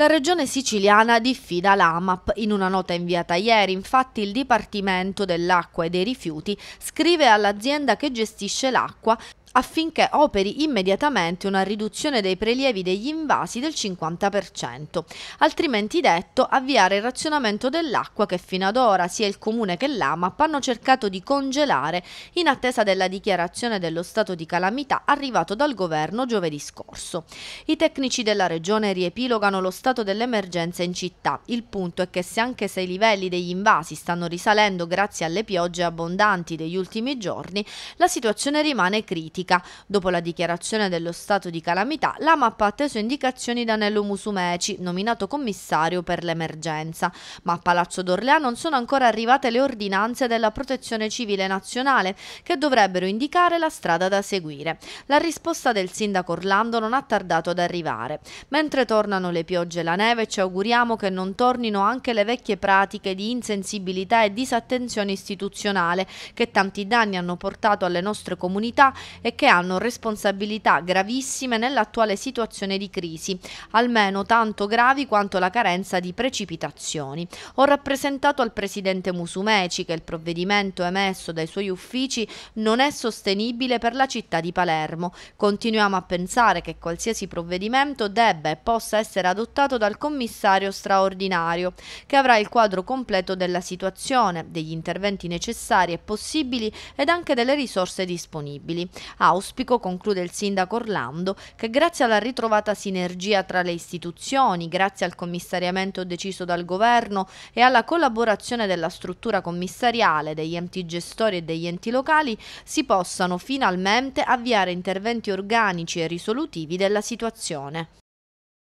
La regione siciliana diffida l'AMAP. In una nota inviata ieri, infatti, il Dipartimento dell'Acqua e dei Rifiuti scrive all'azienda che gestisce l'acqua affinché operi immediatamente una riduzione dei prelievi degli invasi del 50%, altrimenti detto avviare il razionamento dell'acqua che fino ad ora sia il Comune che l'AMAP hanno cercato di congelare in attesa della dichiarazione dello stato di calamità arrivato dal governo giovedì scorso. I tecnici della regione riepilogano lo stato dell'emergenza in città. Il punto è che se anche se i livelli degli invasi stanno risalendo grazie alle piogge abbondanti degli ultimi giorni, la situazione rimane critica climatica. Dopo la dichiarazione dello stato di calamità, la mappa ha atteso indicazioni da Nello Musumeci, nominato commissario per l'emergenza. Ma a Palazzo d'Orlea non sono ancora arrivate le ordinanze della Protezione Civile Nazionale, che dovrebbero indicare la strada da seguire. La risposta del sindaco Orlando non ha tardato ad arrivare. Mentre tornano le piogge e la neve, ci auguriamo che non tornino anche le vecchie pratiche di insensibilità e disattenzione istituzionale che tanti danni hanno portato alle nostre comunità e e che hanno responsabilità gravissime nell'attuale situazione di crisi, almeno tanto gravi quanto la carenza di precipitazioni. Ho rappresentato al presidente Musumeci che il provvedimento emesso dai suoi uffici non è sostenibile per la città di Palermo. Continuiamo a pensare che qualsiasi provvedimento debba e possa essere adottato dal commissario straordinario, che avrà il quadro completo della situazione, degli interventi necessari e possibili ed anche delle risorse disponibili. Auspico, conclude il sindaco Orlando, che grazie alla ritrovata sinergia tra le istituzioni, grazie al commissariamento deciso dal governo e alla collaborazione della struttura commissariale, degli enti gestori e degli enti locali, si possano finalmente avviare interventi organici e risolutivi della situazione.